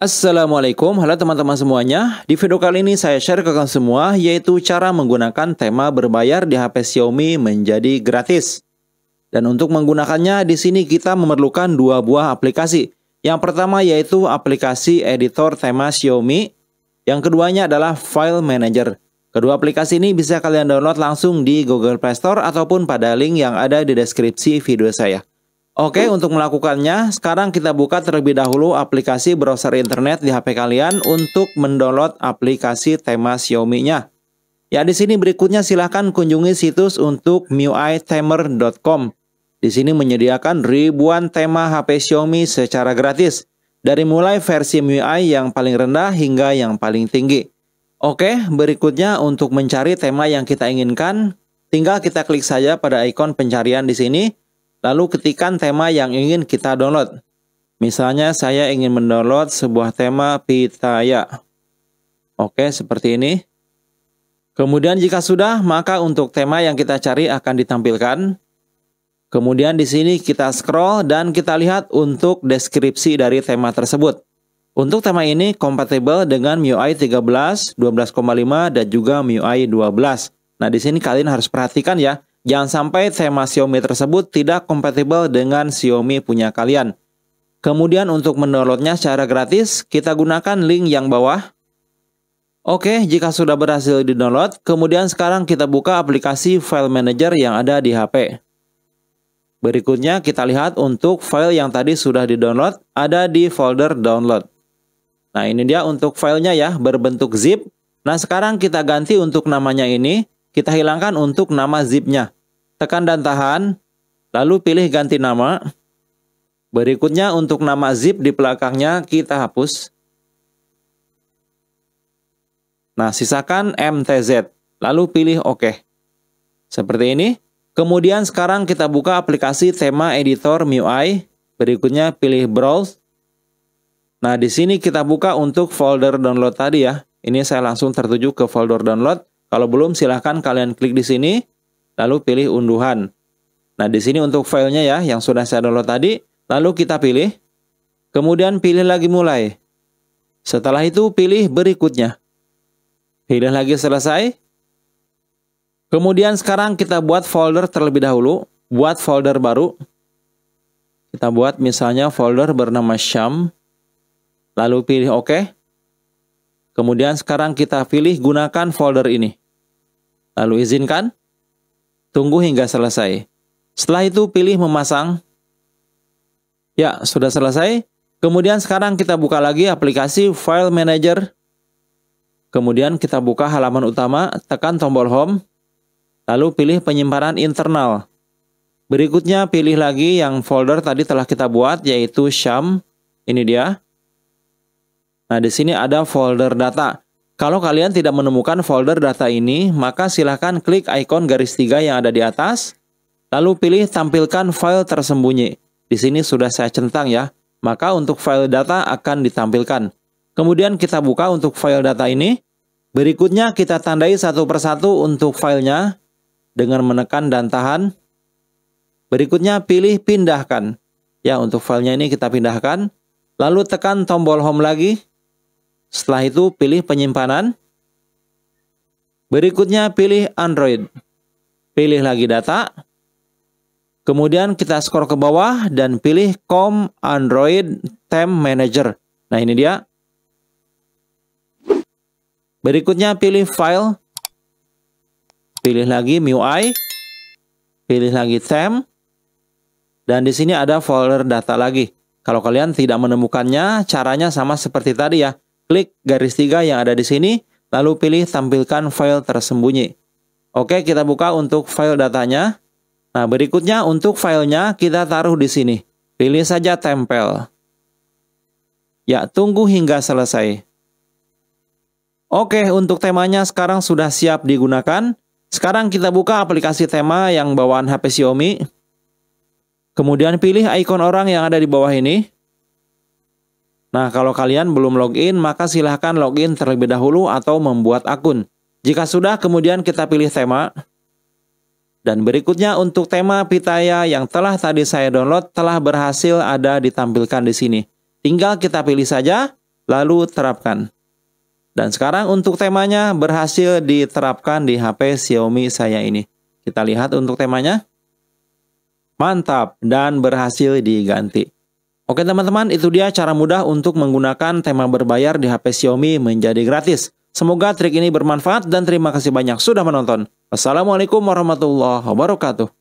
Assalamualaikum, halo teman-teman semuanya. Di video kali ini saya share ke kalian semua yaitu cara menggunakan tema berbayar di HP Xiaomi menjadi gratis. Dan untuk menggunakannya di sini kita memerlukan dua buah aplikasi. Yang pertama yaitu aplikasi editor tema Xiaomi. Yang keduanya adalah File Manager. Kedua aplikasi ini bisa kalian download langsung di Google Play Store ataupun pada link yang ada di deskripsi video saya. Oke, untuk melakukannya, sekarang kita buka terlebih dahulu aplikasi browser internet di HP kalian untuk mendownload aplikasi tema Xiaomi-nya. Ya, di sini berikutnya silahkan kunjungi situs untuk miuitimer.com. Di sini menyediakan ribuan tema HP Xiaomi secara gratis, dari mulai versi MIUI yang paling rendah hingga yang paling tinggi. Oke, berikutnya untuk mencari tema yang kita inginkan, tinggal kita klik saja pada ikon pencarian di sini, Lalu ketikkan tema yang ingin kita download. Misalnya saya ingin mendownload sebuah tema Pitaya. Oke, seperti ini. Kemudian jika sudah, maka untuk tema yang kita cari akan ditampilkan. Kemudian di sini kita scroll dan kita lihat untuk deskripsi dari tema tersebut. Untuk tema ini kompatibel dengan MIUI 13, 12,5 dan juga MIUI 12. Nah, di sini kalian harus perhatikan ya, Jangan sampai tema Xiaomi tersebut tidak kompatibel dengan Xiaomi punya kalian. Kemudian untuk mendownloadnya secara gratis, kita gunakan link yang bawah. Oke, jika sudah berhasil di-download, kemudian sekarang kita buka aplikasi File Manager yang ada di HP. Berikutnya kita lihat untuk file yang tadi sudah di-download ada di folder download. Nah, ini dia untuk filenya ya, berbentuk zip. Nah, sekarang kita ganti untuk namanya ini kita hilangkan untuk nama zipnya. Tekan dan tahan, lalu pilih ganti nama. Berikutnya untuk nama zip di belakangnya kita hapus. Nah, sisakan MTZ, lalu pilih OK. Seperti ini. Kemudian sekarang kita buka aplikasi tema editor MIUI. Berikutnya pilih Browse. Nah, di sini kita buka untuk folder download tadi ya. Ini saya langsung tertuju ke folder download. Kalau belum silahkan kalian klik di sini, lalu pilih unduhan. Nah di sini untuk filenya ya yang sudah saya download tadi, lalu kita pilih. Kemudian pilih lagi mulai. Setelah itu pilih berikutnya. Pilih lagi selesai. Kemudian sekarang kita buat folder terlebih dahulu. Buat folder baru. Kita buat misalnya folder bernama Syam. Lalu pilih OK. Kemudian sekarang kita pilih gunakan folder ini. Lalu izinkan, tunggu hingga selesai. Setelah itu pilih memasang. Ya, sudah selesai. Kemudian sekarang kita buka lagi aplikasi File Manager. Kemudian kita buka halaman utama, tekan tombol Home. Lalu pilih penyimpanan internal. Berikutnya pilih lagi yang folder tadi telah kita buat yaitu Sham. Ini dia. Nah, di sini ada folder data. Kalau kalian tidak menemukan folder data ini, maka silahkan klik ikon garis tiga yang ada di atas, lalu pilih tampilkan file tersembunyi. Di sini sudah saya centang ya, maka untuk file data akan ditampilkan. Kemudian kita buka untuk file data ini. Berikutnya kita tandai satu persatu untuk filenya dengan menekan dan tahan. Berikutnya pilih pindahkan. Ya, untuk filenya ini kita pindahkan. Lalu tekan tombol home lagi. Setelah itu pilih penyimpanan. Berikutnya pilih Android. Pilih lagi data. Kemudian kita scroll ke bawah dan pilih Com Android Theme Manager. Nah ini dia. Berikutnya pilih file. Pilih lagi MIUI. Pilih lagi Theme. Dan di sini ada folder data lagi. Kalau kalian tidak menemukannya, caranya sama seperti tadi ya. Klik garis tiga yang ada di sini, lalu pilih tampilkan file tersembunyi. Oke, kita buka untuk file datanya. Nah, berikutnya untuk filenya kita taruh di sini. Pilih saja tempel. Ya, tunggu hingga selesai. Oke, untuk temanya sekarang sudah siap digunakan. Sekarang kita buka aplikasi tema yang bawaan HP Xiaomi. Kemudian pilih ikon orang yang ada di bawah ini. Nah, kalau kalian belum login, maka silahkan login terlebih dahulu atau membuat akun. Jika sudah, kemudian kita pilih tema. Dan berikutnya untuk tema Pitaya yang telah tadi saya download telah berhasil ada ditampilkan di sini. Tinggal kita pilih saja, lalu terapkan. Dan sekarang untuk temanya berhasil diterapkan di HP Xiaomi saya ini. Kita lihat untuk temanya. Mantap dan berhasil diganti. Oke teman-teman, itu dia cara mudah untuk menggunakan tema berbayar di HP Xiaomi menjadi gratis. Semoga trik ini bermanfaat dan terima kasih banyak sudah menonton. Wassalamualaikum warahmatullahi wabarakatuh.